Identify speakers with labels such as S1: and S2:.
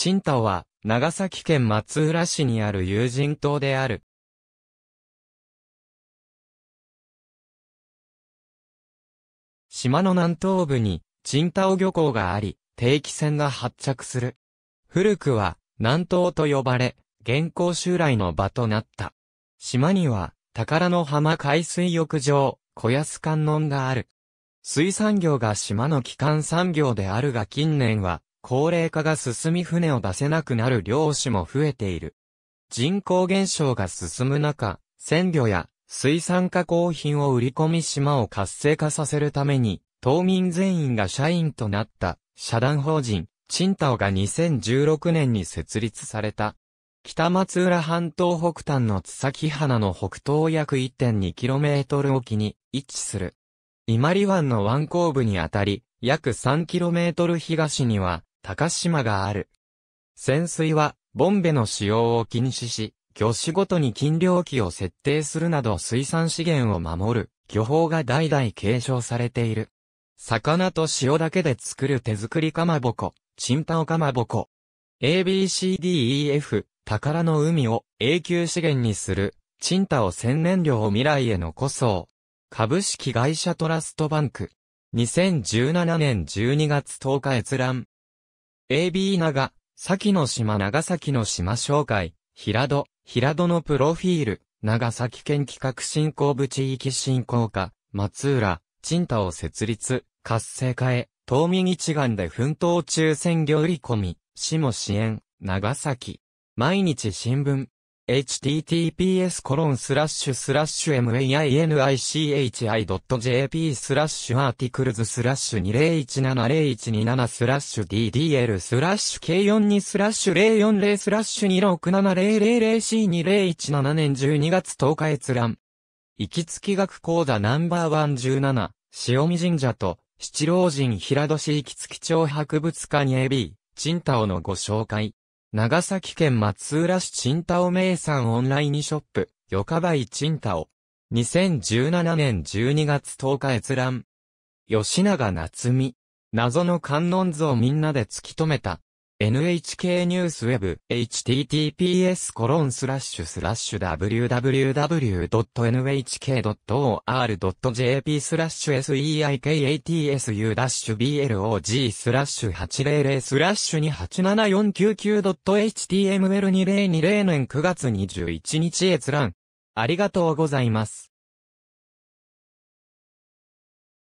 S1: 青島は、長崎県松浦市にある有人島である。島の南東部に、青島漁
S2: 港があり、定期船が発着する。古くは、南東と呼ばれ、現行襲来の場となった。島には、宝の浜海水浴場、小安観音がある。水産業が島の基幹産業であるが近年は、高齢化が進み船を出せなくなる漁師も増えている。人口減少が進む中、鮮魚や水産加工品を売り込み島を活性化させるために、島民全員が社員となった社団法人、チンタオが2016年に設立された。北松浦半島北端の津崎花の北東約 1.2km 沖に位置する。伊万里湾の湾口部にあたり、約 3km 東には、高島がある。潜水は、ボンベの使用を禁止し、魚種ごとに禁漁期を設定するなど水産資源を守る、漁法が代々継承されている。魚と塩だけで作る手作りかまぼこ、チンタオかまぼこ。ABCDEF、宝の海を永久資源にする、チンタオ千年量を未来へ残そう。株式会社トラストバンク。2017年12月10日閲覧。AB 長、先の島長崎の島紹介、平戸、平戸のプロフィール、長崎県企画振興部地域振興課、松浦、賃太を設立、活性化へ、東民一丸で奮闘中占領売り込み、市も支援、長崎。毎日新聞、https コロンスラッシュスラッシュ mainichi.jp スラッシュアーティクルズスラッシュ20170127スラッシュ ddl スラッシュ k42 スラッシュ040スラッシュ 26700c2017 年12月10日閲覧。行きつき学講座ナンバーワン17、塩見神社と、七老人平戸市行きつき町博物館 AB、チンのご紹介。長崎県松浦市賃貸名産オンラインショップ、ヨカバイ賃貸。2017年12月10日閲覧。吉永夏美。謎の観音像みんなで突き止めた。NHK ニュースウェブ https コロンスラッシュスラッシュ www.nhk.or.jp スラッシュ seikatsu-blog スラッシュ800スラッシュ 28749.html2020
S1: 年9月21日閲覧。ありがとうございます。